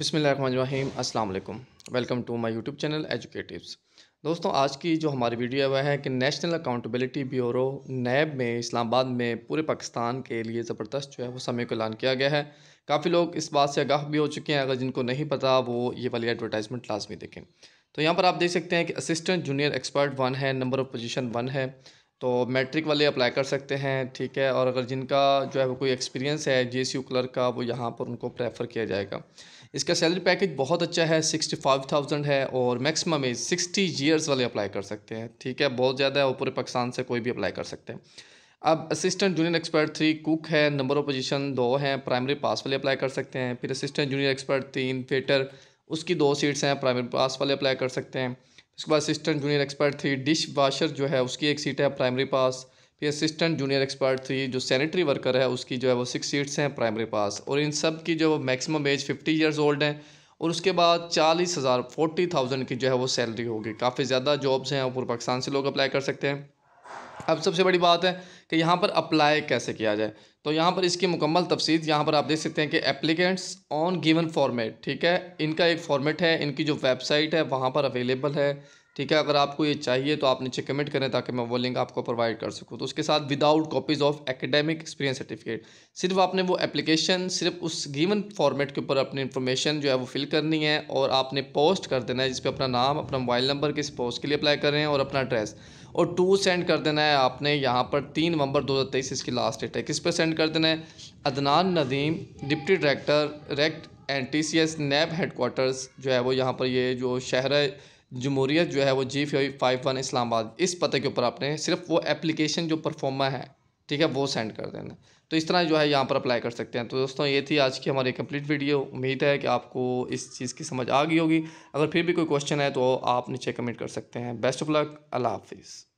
अस्सलाम वालेकुम welcome to my YouTube channel Educatives दोस्तों आज की जो हमारी वीडियो वह है कि नेशनल अकाउंटेबिलिटी ब्यूरो नैब में इस्लामाबाद में पूरे पाकिस्तान के लिए ज़बरदस्त जो है वो समय को ऐलान किया गया है काफ़ी लोग इस बात से आगाह भी हो चुके हैं अगर जिनको नहीं पता वो ये वाली एडवर्टाइजमेंट लाजमी देखें तो यहाँ पर आप देख सकते हैं कि असिस्टेंट जूनियर एक्सपर्ट वन है नंबर ऑफ़ पोजिशन वन है तो मैट्रिक वाले अप्लाई कर सकते हैं ठीक है और अगर जिनका जो है वो कोई एक्सपीरियंस है जे सी क्लर्क का वो यहाँ पर उनको प्रेफर किया जाएगा इसका सैलरी पैकेज बहुत अच्छा है सिक्सटी फाइव थाउजेंड है और मैक्सिमम एज सिक्सटी ईयर्स वाले अप्लाई कर सकते हैं ठीक है बहुत ज़्यादा है वो पूरे पाकिस्तान से कोई भी अप्लाई कर सकते हैं अब assistant junior expert three cook है नंबर ऑफ पोजीशन दो हैं प्राइमरी पास वाले अप्लाई कर सकते हैं फिर असिस्टेंट जूनियर एक्सपर्ट तीन फेटर उसकी दो सीट्स हैं प्राइमरी पास वाले अप्लाई कर सकते हैं उसके बाद असिस्टेंट जूनियर एक्सपर्ट थी डिश वाशर जो है उसकी एक सीट है प्राइमरी पास फिर असिस्टेंट जूनियर एक्सपर्ट थी जो सैनिटरी वर्कर है उसकी जो है वो सिक्स सीट्स हैं प्राइमरी पास और इन सब की जो maximum age fifty years old हैं और उसके बाद चालीस हज़ार फोर्टी थाउजेंड की जो है वो सैलरी होगी काफ़ी ज़्यादा जॉब्स हैं पूरे पाकिस्तान से लोग अप्लाई कर सकते हैं अब सबसे बड़ी बात है कि यहाँ पर अप्लाई कैसे किया जाए तो यहाँ पर इसकी मुकम्मल तफसीत यहाँ पर आप देख सकते हैं कि एप्लीकेंट्स ऑन गिवन फॉर्मेट ठीक है इनका एक फॉर्मेट है इनकी जो वेबसाइट है वहाँ पर अवेलेबल है ठीक है अगर आपको ये चाहिए तो आप नीचे कमेंट करें ताकि मैं वो लिंक आपको प्रोवाइड कर सकूँ तो उसके साथ without copies of academic experience certificate सिर्फ आपने वो एप्लीकेशन सिर्फ उस गिवन फॉर्मेट के ऊपर अपनी इन्फॉर्मेशन जो है वो फिल करनी है और आपने पोस्ट कर देना है जिसपे अपना नाम अपना मोबाइल नंबर किस पोस्ट के लिए अप्लाई करें और अपना एड्रेस और टू सेंड कर देना है आपने यहाँ पर तीन नवंबर दो इसकी लास्ट डेट है किस पर सेंड कर देना है अदनान नदीम डिप्टी डायरेक्टर रेक्ट and T C S NAB headquarters जो है वो यहाँ पर ये जो शहर है जमहूरियत जो है वो जी फाइव वन इस्लामाबाद इस पते के ऊपर आपने सिर्फ वो एप्लीकेशन जो परफॉर्मा है ठीक है वो सेंड कर देना तो इस तरह जो है यहाँ पर अप्लाई कर सकते हैं तो दोस्तों ये थी आज की हमारी कंप्लीट वीडियो उम्मीद है कि आपको इस चीज़ की समझ आ गई होगी अगर फिर भी कोई क्वेश्चन है तो आप नीचे कमेंट कर सकते हैं बेस्ट ऑफ लक अल्लाह हाफिज़